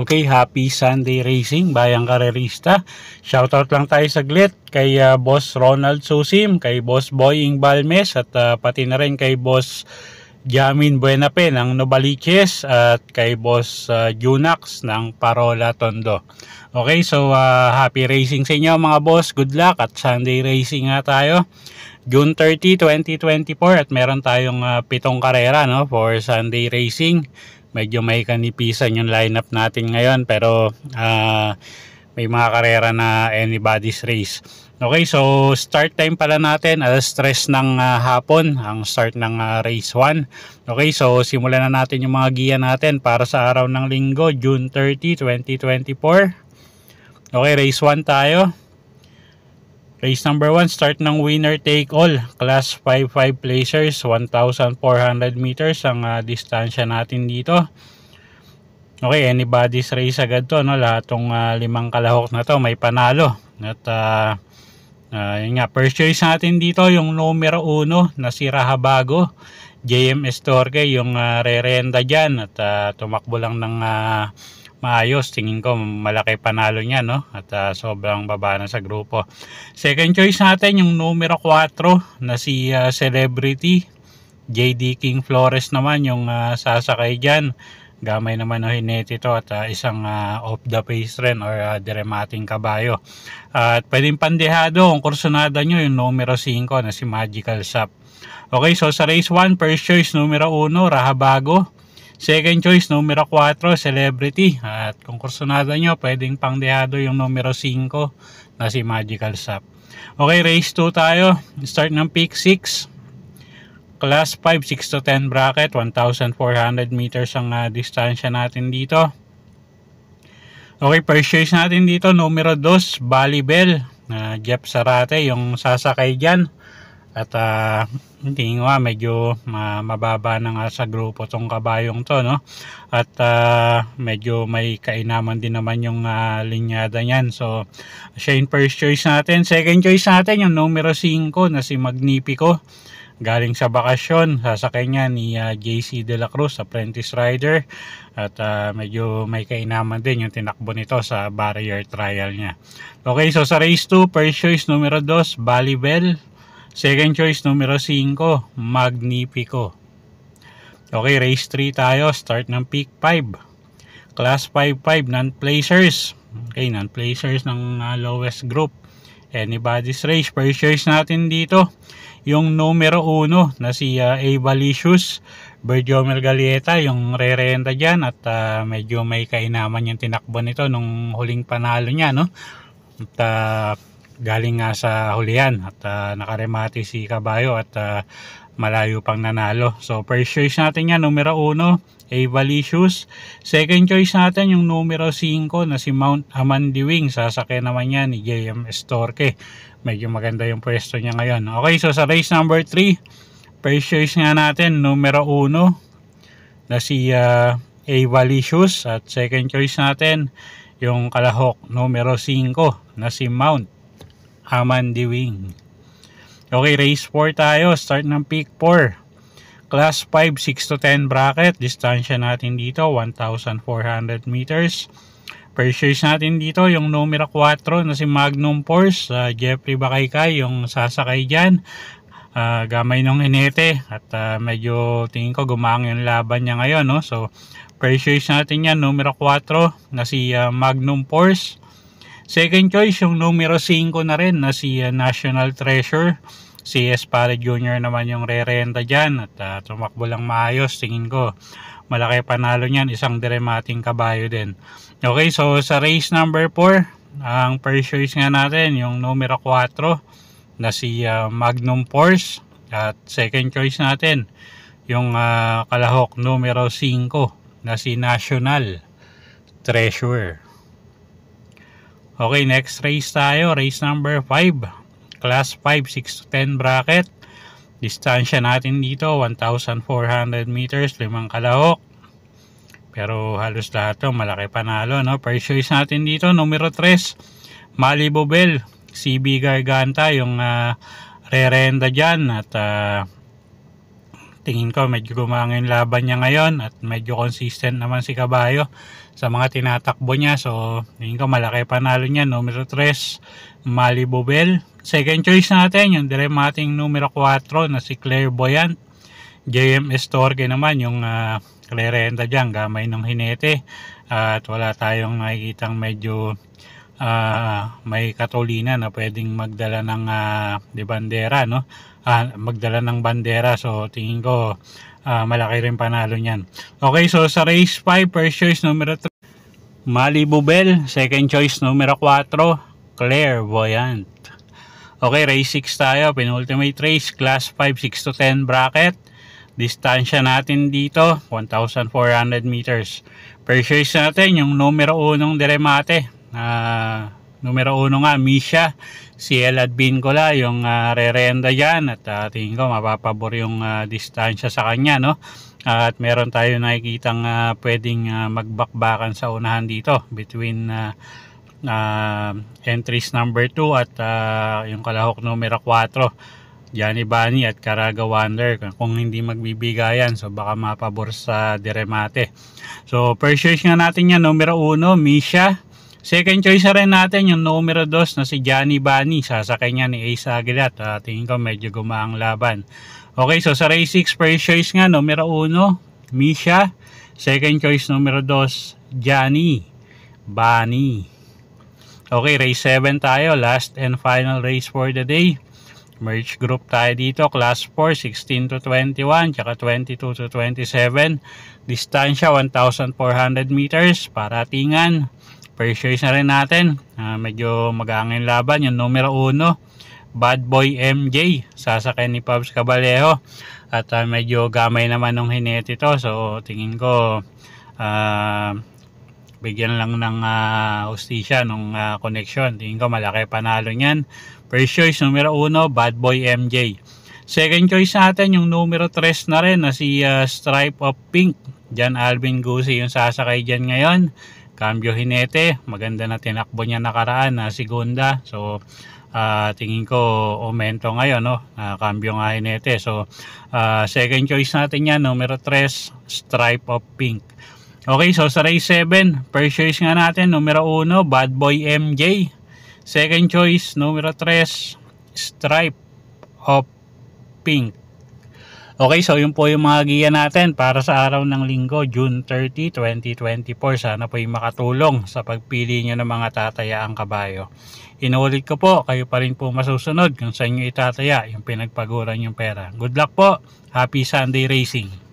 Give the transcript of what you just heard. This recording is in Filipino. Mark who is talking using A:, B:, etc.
A: Okay, happy Sunday Racing, Bayang Karerista. Shoutout lang tayo saglit kay uh, Boss Ronald Susim, kay Boss Boying Balmes at uh, pati na rin kay Boss Jamin Buenape ng Novaliches at kay Boss uh, Junax ng Parola Tondo. Okay, so uh, happy racing sa inyo mga boss. Good luck at Sunday racing nga tayo. June 30, 2024 at meron tayong uh, pitong karera no, for Sunday racing. Medyo may kanipisan yung lineup natin ngayon pero uh, may mga karera na anybody's race. Okay, so start time pala natin alas stress ng uh, hapon ang start ng uh, race 1. Okay, so simulan na natin yung mga giya natin para sa araw ng linggo, June 30, 2024. Okay, race 1 tayo. Race number 1, start ng winner take all. Class 5-5 placers, 1,400 meters ang uh, distansya natin dito. Okay, anybody's race agad to. No? Lahat tong uh, limang kalahok na to may panalo. At uh, Uh, yun nga, first choice natin dito yung numero 1 na si Rahabago. JM Torque yung uh, ah, re-renta dyan at uh, tumakbo lang ng uh, maayos. Tingin ko malaki panalo niya no? at uh, sobrang baba na sa grupo. Second choice natin yung numero 4 na si uh, Celebrity. JD King Flores naman yung uh, sasakay dyan gamay naman o hineti to at uh, isang uh, off the pace rin or uh, diremating kabayo uh, at pwedeng pandehado ang kursonada nyo yung numero 5 na si Magical Shop okay so sa race 1 first choice numero 1 Rahabago Second choice, numero 4, celebrity. At kung kursonada nyo, pwedeng pandehado yung numero 5 na si Magical Sap. Okay, race 2 tayo. Start ng pick 6. Class 5, 6 to 10 bracket, 1,400 meters ang uh, distansya natin dito. Okay, first choice natin dito, numero 2, Bali Bell, uh, Jeff Sarate, yung sasakay dyan. At uh, ah, tingin ko medyo uh, mababa na nga sa grupo tong kabayong to, no? At uh, medyo may kainaman din naman yung uh, linyada niyan. So, siya first choice natin. Second choice natin, yung numero 5 na si Magnifico galing sa bakasyon sasakay niya ni uh, ah, JC De La Cruz apprentice rider at uh, medyo may kainaman din yung tinakbo nito sa barrier trial niya okay so sa race 2 first choice numero 2 Balibel second choice numero 5 Magnifico okay race 3 tayo start ng peak 5 class 5-5 non-placers okay non-placers ng uh, lowest group anybody's race. Purchase natin dito yung numero 1 na si uh, ah, Avalicious Berjomel Galieta, yung re-renta dyan at uh, medyo may kainaman yung tinakbo nito nung huling panalo niya. No? At uh, galing nga sa hulihan at uh, nakaremate si Kabayo at uh, malayo pang nanalo. So first choice natin yan, numero 1, Avalicious. Second choice natin yung numero 5 na si Mount Amandiwing. Sasakyan naman yan ni JM Storke. Medyo maganda yung pwesto niya ngayon. Okay, so sa race number 3, first choice nga natin, numero 1 na si uh, ah, Avalicious. At second choice natin, yung kalahok numero 5 na si Mount Amandiwing. Okay, race 4 tayo. Start ng peak 4. Class 5, 6 to 10 bracket. Distansya natin dito, 1,400 meters. Purchase natin dito yung numero 4 na si Magnum Force. Uh, Jeffrey Bakaykay, yung sasakay dyan. Uh, gamay ng hinete at uh, medyo tingin ko gumang yung laban niya ngayon no? so purchase natin yan numero 4 na si uh, Magnum Force Second choice, yung numero 5 na rin na si uh, National Treasure. Si Espada Jr. naman yung re-renta dyan at uh, tumakbo lang maayos tingin ko. Malaki panalo niyan, isang diremating kabayo din. Okay, so sa race number 4, ang first choice nga natin, yung numero 4 na si uh, Magnum Force. At second choice natin, yung uh, kalahok numero 5 na si National Treasure. Okay, next race tayo. Race number 5. Class 5, 6 to 10 bracket. Distansya natin dito, 1,400 meters, limang kalahok. Pero halos lahat to, malaki panalo. No? First choice natin dito, numero 3, Malibu Bell. CB Garganta, yung uh, rerenda dyan. At uh, tingin ko medyo gumangin laban niya ngayon at medyo consistent naman si Kabayo sa mga tinatakbo niya so tingin ko malaki panalo niya numero 3 Mali Bobel second choice natin yung diremating numero 4 na si Clairvoyant JM Torque naman yung uh, ah, klerenda dyan gamay ng hinete at wala tayong nakikitang medyo uh, may Katolina na pwedeng magdala ng uh, ah, de bandera no uh, magdala ng bandera so tingin ko uh, malaki rin panalo niyan okay so sa race 5 first choice numero 3 Mali Bubel second choice numero 4 Claire Voyant okay race 6 tayo penultimate race class 5 6 to 10 bracket distansya natin dito 1,400 meters. First choice natin yung numero 1 ng deremate uh, numero uno nga Misha si El at yung uh, rerenda dyan at uh, tingin ko mapapabor yung uh, distansya sa kanya no at meron tayo nakikitang uh, pwedeng uh, magbakbakan sa unahan dito between uh, uh, entries number 2 at uh, yung kalahok numero 4 Johnny Bunny at Caraga Wonder kung hindi magbibigayan so baka mapabor sa Diremate so first choice nga natin yan numero 1 Misha Second choice rin natin yung numero 2 na si Johnny Bunny. Sasakay niya ni Ace Aguilat. Uh, ah, tingin ko medyo gumaang laban. Okay, so sa race 6 first choice nga numero 1 Misha. Second choice numero 2 Johnny Bunny. Okay, race 7 tayo. Last and final race for the day. Merge group tayo dito, class 4, 16 to 21, tsaka 22 to 27. Distansya, 1,400 meters. Paratingan first choice na rin natin. Uh, medyo magangin laban. Yung numero 1, Bad Boy MJ. Sasakyan ni Pabs Caballero At uh, medyo gamay naman ng hinet ito. So tingin ko uh, bigyan lang ng uh, hostisya ng uh, connection. Tingin ko malaki panalo niyan. First choice numero 1, Bad Boy MJ. Second choice natin yung numero 3 na rin na si uh, Stripe of Pink. Jan Alvin Gusi yung sasakay dyan ngayon. Cambio Hinete, maganda na tinakbo niya nakaraan na segunda. So uh, tingin ko omento ngayon no, uh, Cambio nga Hinete. So uh, second choice natin yan, numero 3, Stripe of Pink. Okay, so sa race 7, first choice nga natin, numero 1, Bad Boy MJ. Second choice, numero 3, Stripe of Pink. Okay, so yun po yung mga giya natin para sa araw ng linggo, June 30, 2024. Sana po yung makatulong sa pagpili nyo ng mga tataya ang kabayo. Inulit ko po, kayo pa rin po masusunod kung sa inyo itataya yung pinagpaguran yung pera. Good luck po! Happy Sunday Racing!